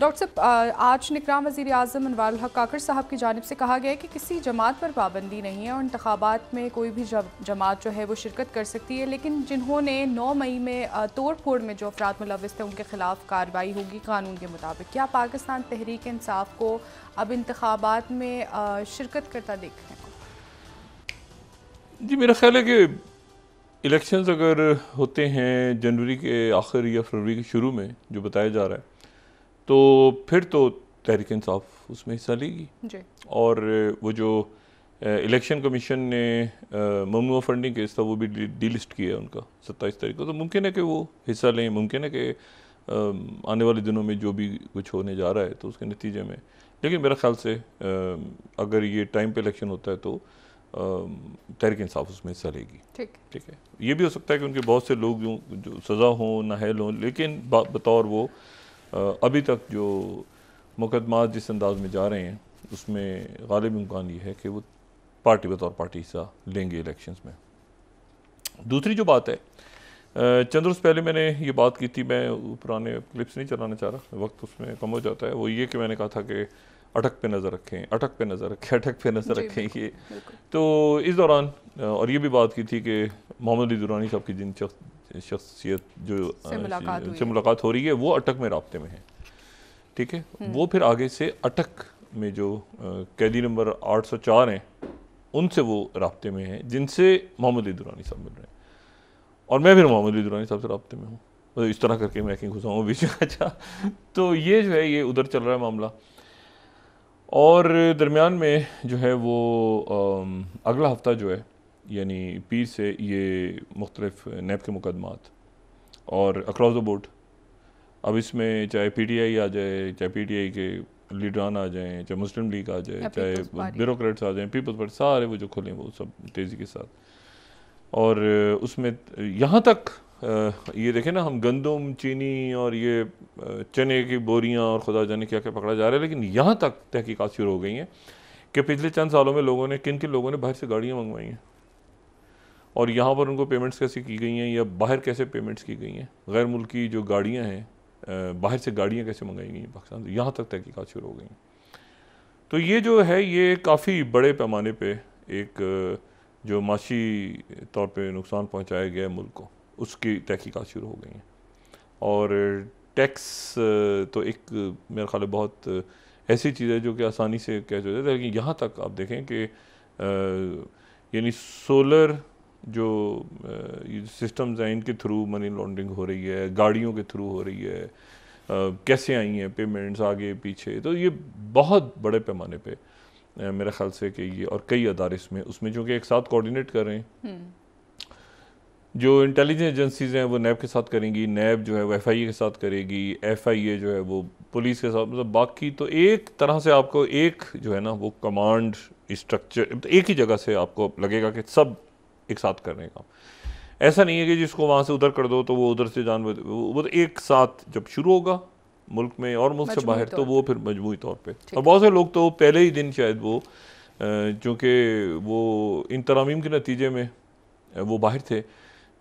Doctor साहब आज निगरान वजीर अजम अनवर काकर साहब की जानब से कहा गया है कि किसी जमात पर पाबंदी नहीं है और इंतबात में कोई भी जमात जो है वो शिरकत कर सकती है लेकिन जिन्होंने नौ मई में तोड़ फोड़ में जो अफराद मुलविस थे उनके ख़िलाफ़ कार्रवाई होगी कानून के मुताबिक क्या पाकिस्तान तहरीक इंसाफ को अब इंतबात में शिरकत करता देख रहे हैं जी मेरा ख्याल है कि इलेक्शन अगर होते हैं जनवरी के आखिर या फरवरी के शुरू में जो बताया जा रहा है तो फिर तो तहरीक इंसाफ उसमें हिस्सा लेगी और वो जो इलेक्शन कमीशन ने ममनुआ फंडिंग केस था वो भी डीलिस्ट किया है उनका सत्ताईस तारीख को तो मुमकिन है कि वो हिस्सा लें मुमकिन है कि आने वाले दिनों में जो भी कुछ होने जा रहा है तो उसके नतीजे में लेकिन मेरा ख्याल से अगर ये टाइम पे इलेक्शन होता है तो तहरीक इंसाफ उसमें हिस्सा लेगी ठीक ठीक है ये भी हो सकता है कि उनके बहुत से लोग जो सज़ा हों नाहल हों लेकिन बतौर वो अभी तक जो मुकदमा जिस अंदाज में जा रहे हैं उसमें गालिब इम्कान ये है कि वो पार्टी बतौर पार्टी हिस्सा लेंगे इलेक्शन में दूसरी जो बात है चंद रोज़ पहले मैंने ये बात की थी मैं पुराने क्लिप्स नहीं चलाना चाह रहा वक्त उसमें कम हो जाता है वो ये कि मैंने कहा था कि अटक पे नज़र रखें अटक पे नज़र रखें अटक पे नज़र रखें ये तो इस दौरान और ये भी बात की थी कि मोहम्मद अली दुरानी साहब की जिन शख्सियत जो से मुलाकात, हो रही है वो अटक में रबते में है ठीक है हम्म। वो फिर आगे से अटक में जो कैदी नंबर आठ सौ चार हैं उनसे वो रबते में हैं जिनसे मोहम्मद अली दुरानी साहब मिल रहे हैं और मैं फिर मोहम्मद अली दुरानी साहब से रबते में हूँ तो इस तरह करके मैं कहीं घुसाऊँ बीच अच्छा तो ये जो है ये उधर चल रहा है मामला और दरमियान में जो है वो अगला हफ़्ता जो है यानी पीर से ये मुख्तलफ नैब के मुकदमात और अक्रॉस द बोर्ड अब इसमें चाहे पी टी आई आ जाए चाहे पी टी आई के लीडरान आ जाएँ चाहे मुस्लिम लीग आ जाए चाहे ब्यूरोक्रेट्स आ जाएँ पीपल्स पार्टी सारे वो जो खुलें वो सब तेज़ी के साथ और उसमें यहाँ तक ये देखें ना हम गंदम चीनी और ये चने की बोरियां और खुदा जाने क्या क्या पकड़ा जा रहा है लेकिन यहाँ तक तहकीकत शुरू हो गई हैं कि पिछले चंद सालों में लोगों ने किन किन लोगों ने बाहर से गाड़ियाँ मंगवाई हैं और यहाँ पर उनको पेमेंट्स कैसे की गई हैं या बाहर कैसे पेमेंट्स की गई हैं गैर मुल्की जो गाड़ियाँ हैं बाहर से गाड़ियाँ कैसे मंगाई गई हैं पाकिस्तान से यहाँ तक तहकीकत शुरू हो गई हैं तो ये जो है ये काफ़ी बड़े पैमाने पर एक जो माशी तौर पर नुकसान पहुँचाया गया है मुल्क को उसकी तहकीक़त शुरू हो गई हैं और टैक्स तो एक मेरा ख्याल बहुत ऐसी चीज़ है जो कि आसानी से कह हो जाता है लेकिन यहाँ तक आप देखें कि यानी सोलर जो सिस्टम्स हैं इनके थ्रू मनी लॉन्ड्रिंग हो रही है गाड़ियों के थ्रू हो रही है कैसे आई हैं पेमेंट्स आगे पीछे तो ये बहुत बड़े पैमाने पे मेरे ख्याल से कि ये और कई अदारे इसमें उसमें जो कि एक साथ कोऑर्डिनेट कर रहे हैं हम्म। जो इंटेलिजेंस एजेंसीज हैं वो नैब के साथ करेंगी नैब जो है वो एफ आई ए के साथ करेगी एफ आई ए जो है वो पुलिस के साथ मतलब बाकी तो एक तरह से आपको एक जो है ना वो कमांड मतलब स्ट्रक्चर एक ही जगह से आपको लगेगा कि सब एक साथ करने का ऐसा नहीं है कि जिसको वहाँ से उधर कर दो तो वो उधर से जान वो तो एक साथ जब शुरू होगा मुल्क में और मुल्क से बाहर तो वो फिर मजमू तौर पर और बहुत से लोग तो पहले ही दिन शायद वो चूँकि वो इन तरामीम के नतीजे में वो बाहर थे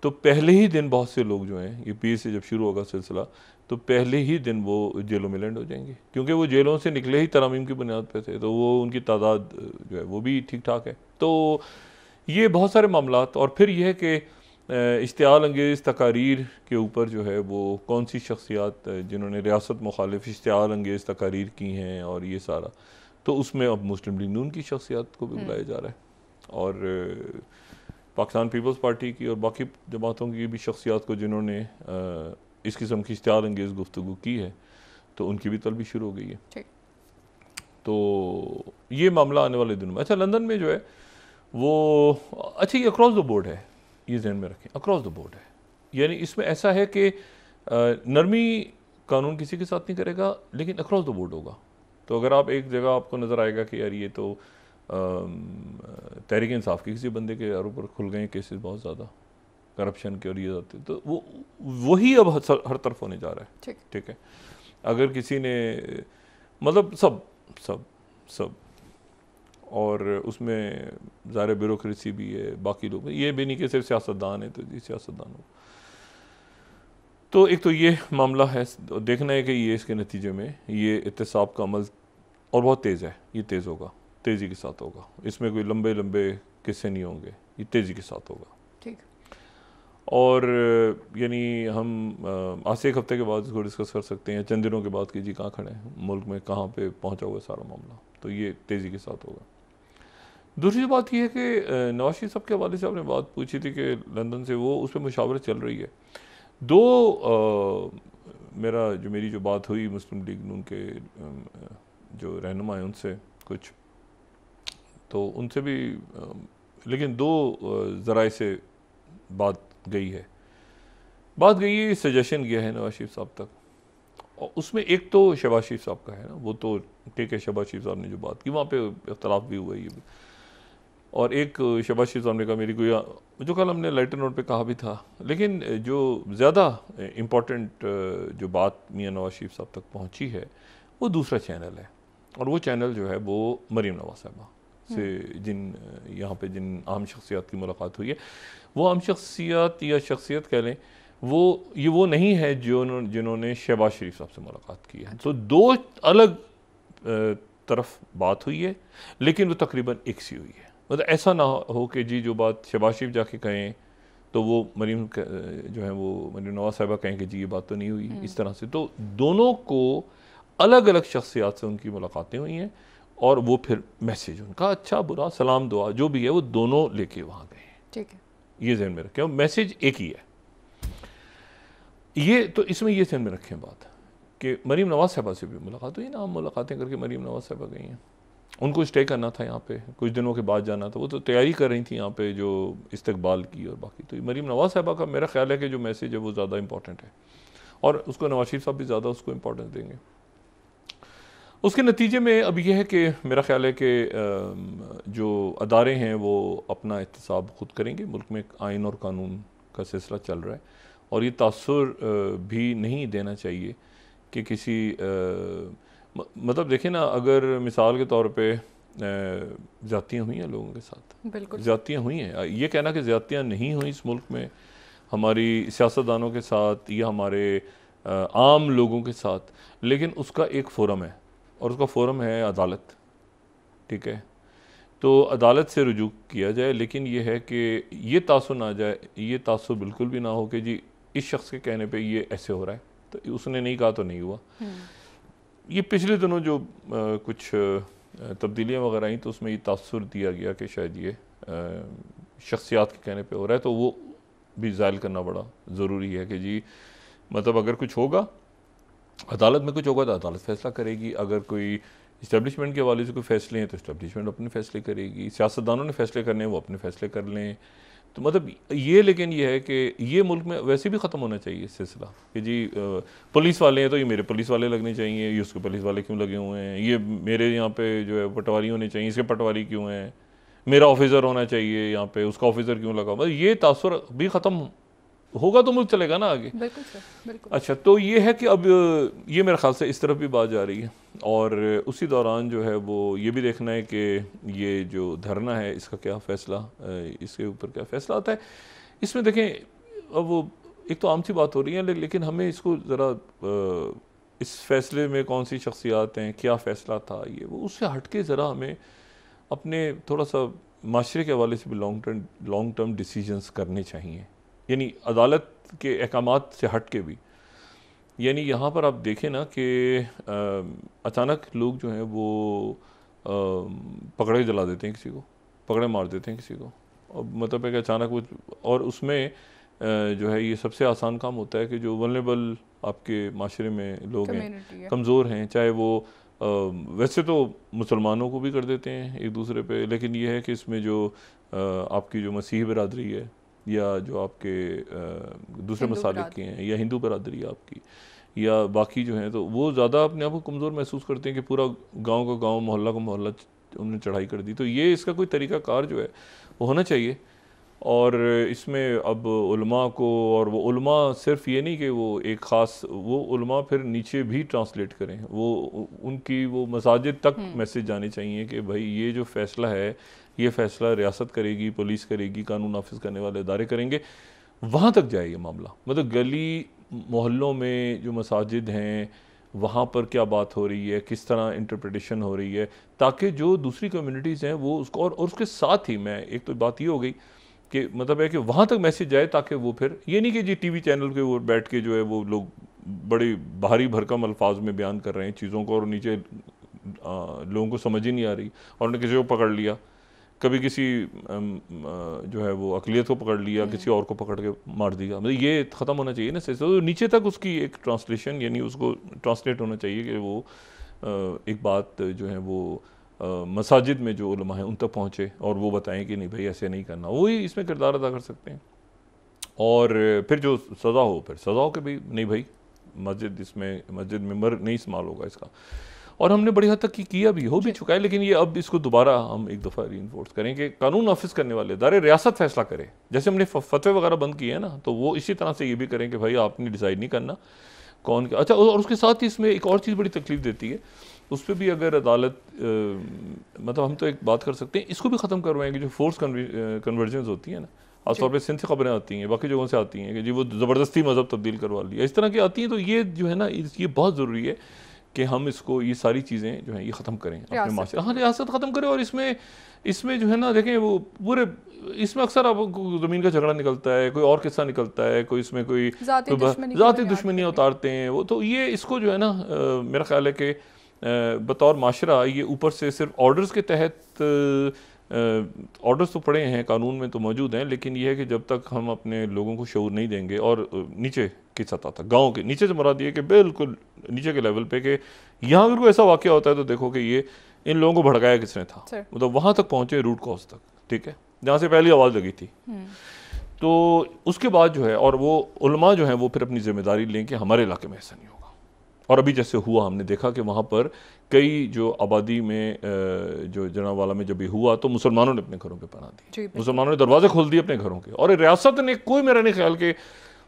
तो पहले ही दिन बहुत से लोग जो हैं यूपी से जब शुरू होगा सिलसिला तो पहले ही दिन वो जेलों में लैंड हो जाएंगे क्योंकि वो जेलों से निकले ही तरामीम की बुनियाद पर थे तो वो उनकी तादाद जो है वो भी ठीक ठाक है तो ये बहुत सारे मामला और फिर यह है कि इश्तियाल अंगेज़ तकारीर के ऊपर जो है वो कौन सी शख्सियात जिन्होंने रियासत मुखालिफ इश्तियाल अंगेज़ तकारीर की हैं और ये सारा तो उसमें अब मुस्लिम लीग नून की शख्सियात को भी हम्म। बुलाया जा रहा है और पाकिस्तान पीपल्स पार्टी की और बाकी जमातों की भी शख्सियात को जिन्होंने इस किस्म की इश्तार अंगेज़ गुफ्तु की है तो उनकी भी तलबी शुरू हो गई है तो ये मामला आने वाले दिनों में अच्छा लंदन में जो है वो अच्छा ये अक्रॉस द बोर्ड है ये जहन में रखें अक्रॉस द बोर्ड है यानी इसमें ऐसा है कि नरमी कानून किसी के साथ नहीं करेगा लेकिन अक्रॉस द बोर्ड होगा तो अगर आप एक जगह आपको नज़र आएगा कि यार ये तो तहरीक इंसाफ के किसी बंदे के आरोप पर खुल गए केसेस बहुत ज़्यादा करप्शन के और ये जाते तो वो वही अब हर, हर तरफ होने जा रहा है ठीक ठीक है अगर किसी ने मतलब सब सब सब और उसमें ज़ाहिर ब्यूरोसी भी है बाकी लोग ये भी नहीं कि सिर्फ सियासतदान है तो जी सियासतदान हो तो एक तो ये मामला है देखना है कि ये इसके नतीजे में ये एहतसाब का अमल और बहुत तेज़ है ये तेज़ होगा तेज़ी के साथ होगा इसमें कोई लंबे लंबे किस्से नहीं होंगे ये तेज़ी के साथ होगा ठीक और यानी हम आज से एक हफ्ते के बाद इसको डिस्कस कर सकते हैं चंद दिनों के बाद कि जी कहाँ खड़े हैं मुल्क में कहाँ पे पहुँचा हुआ सारा मामला तो ये तेज़ी के साथ होगा दूसरी बात यह है कि नवाज शरीफ साहब के हवाले से आपने बात पूछी थी कि लंदन से वो उस पर मुशावरत चल रही है दो आ, मेरा जो मेरी जो बात हुई मुस्लिम लीग नून के जो रहनुमा हैं उनसे कुछ तो उनसे भी लेकिन दो ज़राए से बात गई है बात गई है सजेशन गया है नवाज शरीफ साहब तक और उसमें एक तो शहबाज शरीफ साहब का है ना वो तो ठीक है शहबाज शरीफ साहब ने जो बात की वहाँ पे अख्तलाफ भी हुआ ये और एक शहबाज शरीफ साहब ने कहा मेरी को जो कल हमने लाइटर नोट पे कहा भी था लेकिन जो ज़्यादा इम्पोर्टेंट जो बात मियाँ नवाज शरीफ साहब तक पहुँची है वो दूसरा चैनल है और वो चैनल जो है वो मरीम नवाज साहबा से जिन यहाँ पे जिन आम शख्सियात की मुलाकात हुई है वो आम शख्सियात या शख्सियत कह लें वो ये वो नहीं है जो जिन्होंने शहबाज शरीफ साहब से मुलाकात की है तो दो अलग तरफ बात हुई है लेकिन वो तकरीबन एक सी हुई है मतलब ऐसा ना हो कि जी जो बात शहबाज शरीफ जाके कहें तो वो मरीम जो है वो मरीम नवाज साहबा कहें कि जी ये बात तो नहीं हुई हम्म। इस तरह से तो दोनों को अलग अलग शख्सियात से उनकी मुलाकातें हुई हैं और वो फिर मैसेज उनका अच्छा बुरा सलाम दुआ जो भी है वो दोनों लेके वहाँ गए ठीक है ये जहन में और मैसेज एक ही है ये तो इसमें ये जहन में रखें बात कि मरीम नवाज साहबा से भी मुलाकात हुई ना हम मुलाकातें करके मरीम नवाज साहबा गई हैं उनको स्टे करना था यहाँ पे कुछ दिनों के बाद जाना था वो तो तैयारी कर रही थी यहाँ पे जो इस्तकबाल की और बाकी तो मरीम नवाज साहबा का मेरा ख्याल है कि जो मैसेज है वो ज़्यादा इंपॉर्टेंट है और उसको नवाज शरीफ साहब भी ज़्यादा उसको इम्पोर्टेंस देंगे उसके नतीजे में अब यह है कि मेरा ख्याल है कि जो अदारे हैं वो अपना एहतसाब खुद करेंगे मुल्क में आइन और कानून का सिलसिला चल रहा है और ये तसर भी नहीं देना चाहिए कि किसी मतलब देखें ना अगर मिसाल के तौर पर जातियाँ हुई हैं लोगों के साथ बिल्कुल ज़्यादतियाँ हुई हैं ये कहना कि ज़्यादतियाँ नहीं हुई इस मुल्क में हमारी सियासतदानों के साथ या हमारे आम लोगों के साथ लेकिन उसका एक फोरम है और उसका फोरम है अदालत ठीक है तो अदालत से रजू किया जाए लेकिन यह है कि ये तासु ना जाए ये तासु बिल्कुल भी ना हो कि जी इस शख्स के कहने पे ये ऐसे हो रहा है तो उसने नहीं कहा तो नहीं हुआ हम्म। ये पिछले दिनों जो आ, कुछ तब्दीलियाँ वगैरह आई तो उसमें ये तासुर दिया गया कि शायद ये शख्सियात के कहने पे हो रहा है तो वो भी ज़ायल करना बड़ा ज़रूरी है कि जी मतलब अगर कुछ होगा अदालत में कुछ होगा तो अदालत फैसला करेगी अगर कोई इस्टबलिशमेंट के हवाले से कोई फैसले हैं तो इस्टबलिशमेंट अपने फैसले करेगी सियासतदानों ने फैसले करने हैं वो अपने फैसले कर लें तो मतलब ये लेकिन ये है कि ये मुल्क में वैसे भी ख़त्म होना चाहिए सिलसिला कि जी पुलिस वाले हैं तो ये मेरे पुलिस वाले लगने चाहिए ये उसके पुलिस वाले क्यों लगे हुए हैं ये मेरे यहाँ पे जो है पटवारी होने चाहिए इसके पटवारी क्यों हैं मेरा ऑफिसर होना चाहिए यहाँ पे उसका ऑफिसर क्यों लगा मतलब ये तासर भी ख़त्म होगा तो मुल्क चलेगा ना आगे बिल्कुल सर बिल्कुल अच्छा तो ये है कि अब ये मेरे ख्याल से इस तरफ भी बात जा रही है और उसी दौरान जो है वो ये भी देखना है कि ये जो धरना है इसका क्या फैसला इसके ऊपर क्या फैसला आता है इसमें देखें अब वो एक तो आम सी बात हो रही है ले, लेकिन हमें इसको ज़रा इस फैसले में कौन सी शख्सियात हैं क्या फ़ैसला था ये वो उससे हट के ज़रा हमें अपने थोड़ा सा माशरे के हवाले से भी long term long term decisions करने चाहिए यानी अदालत के अहकाम से हट के भी यानी यहाँ पर आप देखें ना कि अचानक लोग जो हैं वो आ, पकड़े जला देते हैं किसी को पकड़े मार देते हैं किसी को और मतलब है कि अचानक वो और उसमें जो है ये सबसे आसान काम होता है कि जो वनरेबल आपके माशरे में लोग हैं कमज़ोर हैं चाहे वो आ, वैसे तो मुसलमानों को भी कर देते हैं एक दूसरे पे लेकिन ये है कि इसमें जो आ, आपकी जो मसीह बरदरी है या जो आपके दूसरे मसालिक के हैं या हिंदू बरदरी आपकी या बाकी जो हैं तो वो ज़्यादा अपने आप को कमज़ोर महसूस करते हैं कि पूरा गांव का गांव मोहल्ला का मोहल्ला उन्होंने चढ़ाई कर दी तो ये इसका कोई कार जो है वो होना चाहिए और इसमें अब उलमा को और वो उलमा सिर्फ ये नहीं कि वो एक ख़ास वो उलमा फिर नीचे भी ट्रांसलेट करें वो उनकी वो मसाजिद तक हम्म। मैसेज जाने चाहिए कि भाई ये जो फ़ैसला है ये फैसला रियासत करेगी पुलिस करेगी कानून नाफिज करने वाले इदारे करेंगे वहाँ तक जाए ये मामला मतलब गली मोहल्लों में जो मसाजिद हैं वहाँ पर क्या बात हो रही है किस तरह इंटरप्रटेशन हो रही है ताकि जो दूसरी कम्यूनिटीज़ हैं वो उसको और, और उसके साथ ही मैं एक तो बात ये हो गई कि मतलब है कि वहाँ तक मैसेज जाए ताकि वो फिर ये नहीं कि जी वी चैनल के वो बैठ के जो है वो लोग बड़े भारी भरकम अल्फाज में बयान कर रहे हैं चीज़ों को और नीचे आ, लोगों को समझ ही नहीं आ रही और उन्हें किसी को पकड़ लिया कभी किसी जो है वो अकलीत को पकड़ लिया किसी और को पकड़ के मार दिया मतलब ये ख़त्म होना चाहिए ना सिलसिला तो नीचे तक उसकी एक ट्रांसलेशन यानी उसको ट्रांसलेट होना चाहिए कि वो एक बात जो है वो मसाजिद में जो उलमा हैं उन तक पहुँचे और वो बताएं कि नहीं भाई ऐसे नहीं करना वही इसमें किरदार अदा कर सकते हैं और फिर जो सज़ा हो फिर सज़ा हो कि भाई नहीं भाई मस्जिद इसमें मस्जिद में मर नहीं इस्तेमाल होगा इसका और हमने बड़ी हद तक की किया भी हो भी चुका है लेकिन ये अब इसको दोबारा हम एक दफ़ा री करें कि कानून ऑफिस करने वाले दार रियासत फैसला करे जैसे हमने फतवे वगैरह बंद किए हैं ना तो वो इसी तरह से ये भी करें कि भाई आपने डिसाइड नहीं करना कौन क्या अच्छा और उसके साथ ही इसमें एक और चीज़ बड़ी तकलीफ देती है उस पर भी अगर अदालत आ, मतलब हम तो एक बात कर सकते हैं इसको भी ख़त्म करवाएंगे जो फोर्स कन्वर्जेंस होती है ना खासतौर पर सिंध से खबरें आती हैं बाकी जगहों से आती हैं कि जी वो ज़बरदस्ती मज़हब तब्दील करवा लिया इस तरह की आती हैं तो ये जो है ना ये बहुत ज़रूरी है कि हम इसको ये सारी चीज़ें जो हैं ये ख़त्म करें अपने माशरे हाँ रियासत ख़त्म करें और इसमें इसमें जो है ना देखें वो पूरे इसमें अक्सर आप ज़मीन का झगड़ा निकलता है कोई और किस्सा निकलता है कोई इसमें कोई ज़ाती दुश्मनियाँ उतारते हैं वो तो ये इसको जो है ना मेरा ख्याल है कि बतौर माशरा ये ऊपर से सिर्फ ऑर्डर्स के तहत ऑर्डर्स तो पड़े हैं कानून में तो मौजूद हैं लेकिन यह है कि जब तक हम अपने लोगों को शौर नहीं देंगे और नीचे की सतह तक गांव के नीचे से मरा दिए कि बिल्कुल नीचे के लेवल पे कि यहाँ अगर कोई ऐसा वाक्य होता है तो देखो कि ये इन लोगों को भड़काया किसने था मतलब वहाँ तक पहुँचे रूट कॉज तक ठीक है जहाँ से पहली आवाज़ लगी थी हम्म। तो उसके बाद जो है और वो उलमा जो है वो फिर अपनी जिम्मेदारी लें कि हमारे इलाके में ऐसा नहीं हो और अभी जैसे हुआ हमने देखा कि वहाँ पर कई जो आबादी में जो जनावाला में जब भी हुआ तो मुसलमानों ने अपने घरों पर पना दी मुसलमानों ने दरवाजे खोल दिए अपने घरों के और रियासत ने कोई मेरा नहीं ख्याल कि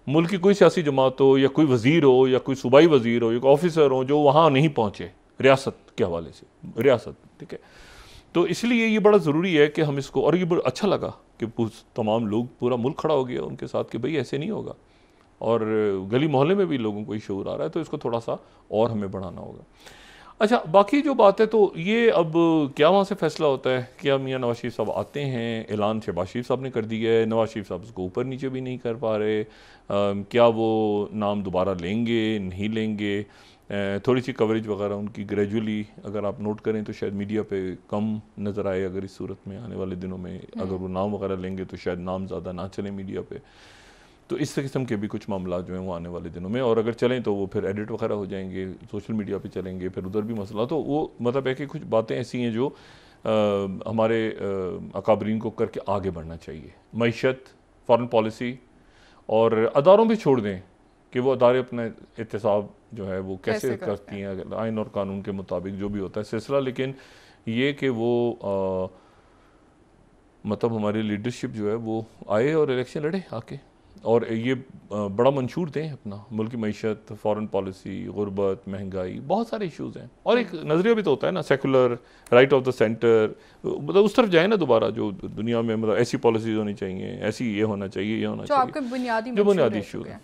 मुल्क की कोई सियासी जमात हो या कोई वजीर हो या कोई सूबाई वजीर हो या कोई ऑफिसर हो जो वहाँ नहीं पहुँचे रियासत के हवाले से रियासत ठीक है तो इसलिए ये बड़ा ज़रूरी है कि हम इसको और ये अच्छा लगा कि तमाम लोग पूरा मुल्क खड़ा हो गया उनके साथ कि भाई ऐसे नहीं होगा और गली मोहल्ले में भी लोगों को ये शोर आ रहा है तो इसको थोड़ा सा और हमें बढ़ाना होगा अच्छा बाकी जो बात है तो ये अब क्या वहाँ से फैसला होता है क्या मियाँ नवाज शरीफ साहब आते हैं ऐलान शहबाज शरीफ साहब ने कर दिया है नवाज शरीफ साहब उसको ऊपर नीचे भी नहीं कर पा रहे आ, क्या वो नाम दोबारा लेंगे नहीं लेंगे थोड़ी सी कवरेज वगैरह उनकी ग्रेजुअली अगर आप नोट करें तो शायद मीडिया पे कम नज़र आए अगर इस सूरत में आने वाले दिनों में अगर हम्म। वो नाम वगैरह लेंगे तो शायद नाम ज़्यादा ना चले मीडिया पर तो इस किस्म के भी कुछ मामला जो हैं वो आने वाले दिनों में और अगर चलें तो वो फिर एडिट वगैरह हो जाएंगे सोशल मीडिया पे चलेंगे फिर उधर भी मसला तो वो मतलब है कि कुछ बातें ऐसी हैं जो आ, हमारे अकाबरीन को करके आगे बढ़ना चाहिए मीशत फॉरन पॉलिसी और अदारों भी छोड़ दें कि वो अदारे अपना एहतसाब जो है वो कैसे, कैसे करती हैं आयन आइन और कानून के मुताबिक जो भी होता है सिलसिला लेकिन ये कि वो आ, मतलब हमारी लीडरशिप जो है वो आए और इलेक्शन लड़े आके और ये बड़ा मंशूर थे अपना मुल्क की मीशत फ़ॉरन पॉलिसी गुरबत महंगाई बहुत सारे इश्यूज़ हैं और एक नज़रिया भी तो होता है ना secular right of the centre मतलब उस तरफ जाए ना दोबारा जो दुनिया में मतलब ऐसी पॉलिसीज होनी चाहिए ऐसी ये होना चाहिए ये होना चाहिए जो बुनियादी इशू है